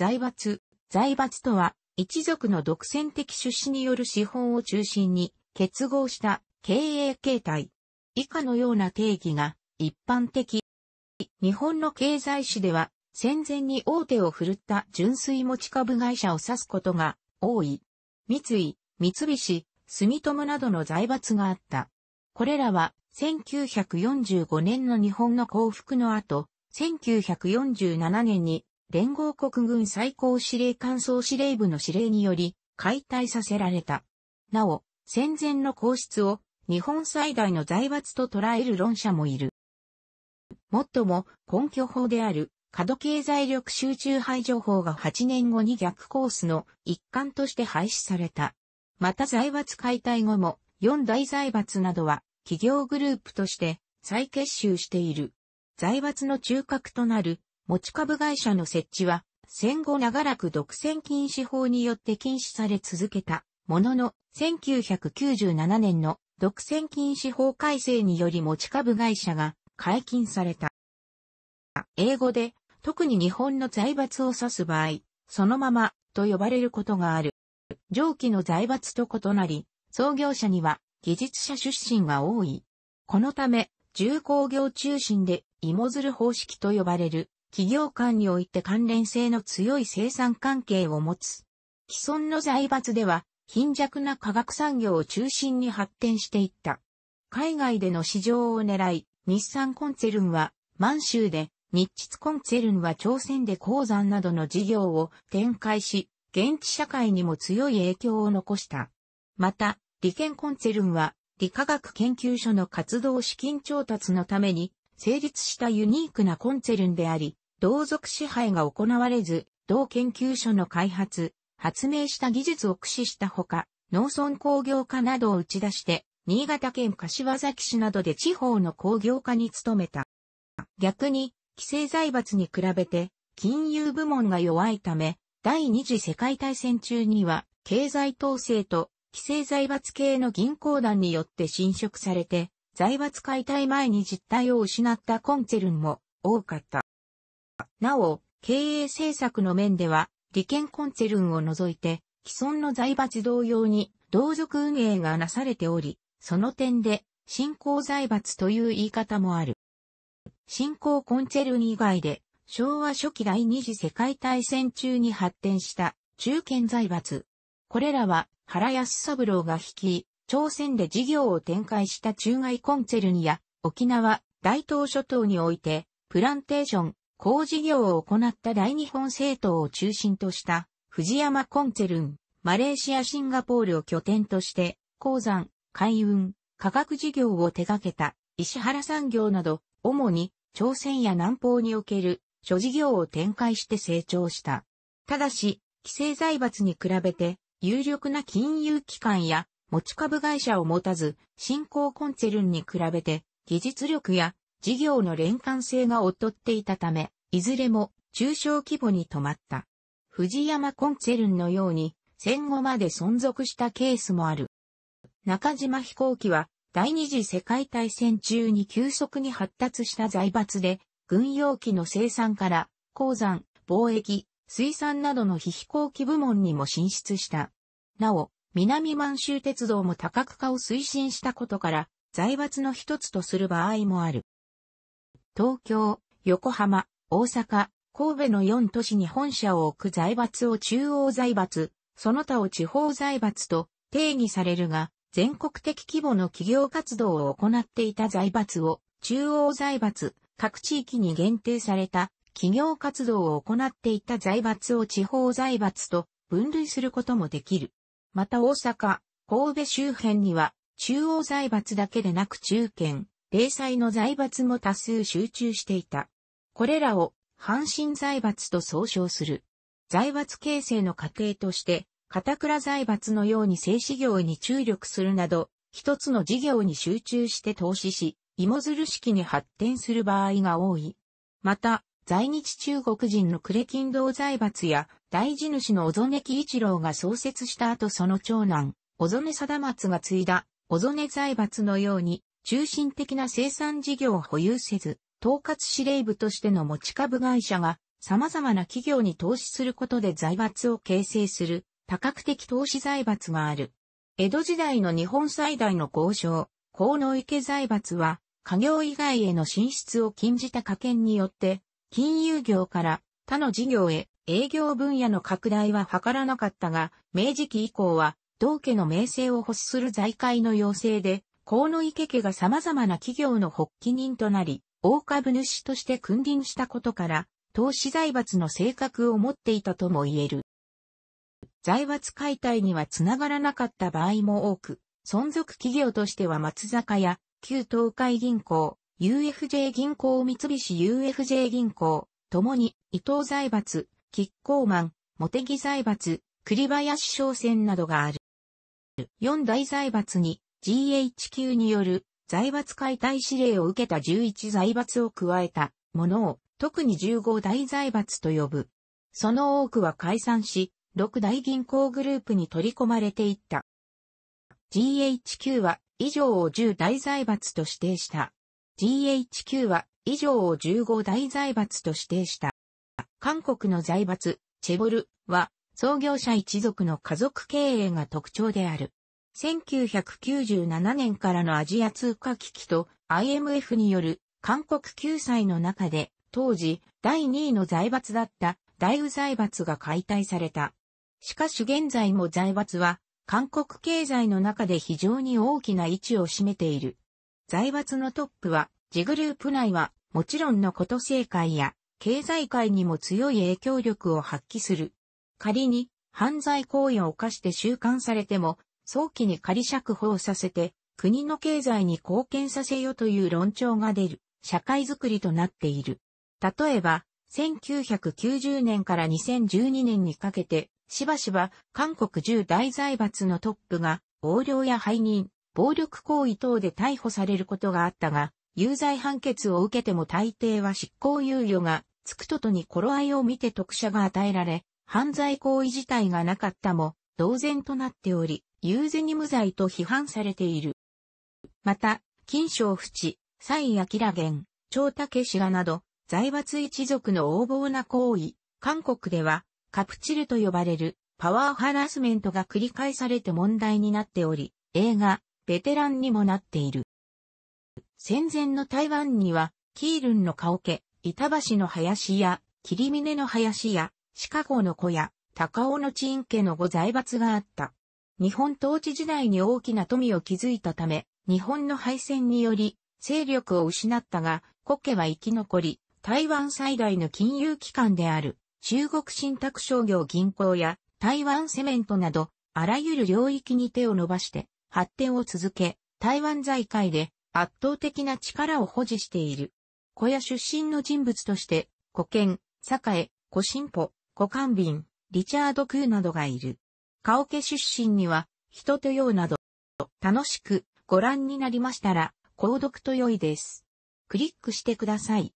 財閥。財閥とは、一族の独占的出資による資本を中心に結合した経営形態。以下のような定義が一般的。日本の経済史では、戦前に大手を振るった純粋持ち株会社を指すことが多い。三井、三菱、住友などの財閥があった。これらは1945年の日本の降伏の後、1947年に連合国軍最高司令官総司令部の司令により解体させられた。なお、戦前の皇室を日本最大の財閥と捉える論者もいる。もっとも根拠法である過度経済力集中排除法が8年後に逆コースの一環として廃止された。また財閥解体後も4大財閥などは企業グループとして再結集している。財閥の中核となる持ち株会社の設置は、戦後長らく独占禁止法によって禁止され続けたものの、1997年の独占禁止法改正により持ち株会社が解禁された。英語で、特に日本の財閥を指す場合、そのままと呼ばれることがある。上記の財閥と異なり、創業者には技術者出身が多い。このため、重工業中心で芋づる方式と呼ばれる企業間において関連性の強い生産関係を持つ。既存の財閥では、貧弱な化学産業を中心に発展していった。海外での市場を狙い、日産コンツェルンは満州で、日チコンツェルンは朝鮮で鉱山などの事業を展開し、現地社会にも強い影響を残した。また、理研コンツェルンは、理化学研究所の活動資金調達のために、成立したユニークなコンツェルンであり、同族支配が行われず、同研究所の開発、発明した技術を駆使したほか、農村工業化などを打ち出して、新潟県柏崎市などで地方の工業化に努めた。逆に、規制財閥に比べて、金融部門が弱いため、第二次世界大戦中には、経済統制と規制財閥系の銀行団によって侵食されて、財閥解体前に実態を失ったコンツェルンも多かった。なお、経営政策の面では、利権コンツェルンを除いて、既存の財閥同様に、同族運営がなされており、その点で、新興財閥という言い方もある。新興コンチェルン以外で、昭和初期第二次世界大戦中に発展した中堅財閥。これらは原安三郎が率い、朝鮮で事業を展開した中外コンチェルンや沖縄、大東諸島においてプランテーション、工事業を行った大日本政党を中心とした藤山コンツェルン、マレーシアシンガポールを拠点として鉱山、海運、科学事業を手掛けた石原産業など主に朝鮮や南方における諸事業を展開して成長した。ただし、規制財閥に比べて有力な金融機関や持ち株会社を持たず、新興コンツェルンに比べて技術力や事業の連関性が劣っていたため、いずれも中小規模に止まった。藤山コンツェルンのように戦後まで存続したケースもある。中島飛行機は第二次世界大戦中に急速に発達した財閥で、軍用機の生産から鉱山、貿易、水産などの非飛行機部門にも進出した。なお、南満州鉄道も多角化を推進したことから、財閥の一つとする場合もある。東京、横浜、大阪、神戸の4都市に本社を置く財閥を中央財閥、その他を地方財閥と定義されるが、全国的規模の企業活動を行っていた財閥を中央財閥、各地域に限定された企業活動を行っていた財閥を地方財閥と分類することもできる。また大阪、神戸周辺には中央財閥だけでなく中堅、零細の財閥も多数集中していた。これらを阪神財閥と総称する。財閥形成の過程として、片倉財閥のように製紙業に注力するなど、一つの事業に集中して投資し、芋づる式に発展する場合が多い。また、在日中国人のクレキンド財閥や大地主の小曽根喜一郎が創設した後その長男、小曽根貞松が継いだ小曽根財閥のように中心的な生産事業を保有せず、統括司令部としての持ち株会社が様々な企業に投資することで財閥を形成する多角的投資財閥がある。江戸時代の日本最大の豪商、河野池財閥は、家業以外への進出を禁じた家権によって、金融業から他の事業へ営業分野の拡大は図らなかったが、明治期以降は、同家の名声を欲する財界の要請で、河野池家が様々な企業の発起人となり、大株主として君臨したことから、投資財閥の性格を持っていたとも言える。財閥解体にはつながらなかった場合も多く、存続企業としては松坂屋、旧東海銀行、UFJ 銀行三菱 UFJ 銀行、ともに伊藤財閥、キッコーマン、茂木財閥、栗林商船などがある。四大財閥に GHQ による財閥解体指令を受けた11財閥を加えたものを特に15大財閥と呼ぶ。その多くは解散し、6大銀行グループに取り込まれていった。GHQ は以上を10大財閥と指定した。GHQ は以上を15大財閥と指定した。韓国の財閥、チェボルは創業者一族の家族経営が特徴である。1997年からのアジア通貨危機と IMF による韓国救済の中で、当時第2位の財閥だった大宇財閥が解体された。しかし現在も財閥は韓国経済の中で非常に大きな位置を占めている。財閥のトップは、ジグループ内はもちろんのこと政界や経済界にも強い影響力を発揮する。仮に犯罪行為を犯して収監されても早期に仮釈放させて、国の経済に貢献させよという論調が出る、社会づくりとなっている。例えば、1990年から2012年にかけて、しばしば韓国10大財閥のトップが横領や背任、暴力行為等で逮捕されることがあったが、有罪判決を受けても大抵は執行猶予がつくととに頃合いを見て特赦が与えられ、犯罪行為自体がなかったも同然となっており、ユーゼに無罪と批判されている。また、金賞淵、蔡明元、長武氏がなど、財閥一族の横暴な行為、韓国では、カプチルと呼ばれる、パワーハラスメントが繰り返されて問題になっており、映画、ベテランにもなっている。戦前の台湾には、キールンの顔家、板橋の林や、霧峰の林や、シカゴの小屋、高尾のチン家の御財閥があった。日本統治時代に大きな富を築いたため、日本の敗戦により、勢力を失ったが、国家は生き残り、台湾最大の金融機関である、中国信託商業銀行や台湾セメントなど、あらゆる領域に手を伸ばして、発展を続け、台湾財界で圧倒的な力を保持している。小屋出身の人物として、古健、栄、古進歩、古官便、リチャード・クーなどがいる。オ家出身には、人とようなど、楽しくご覧になりましたら、購読と良いです。クリックしてください。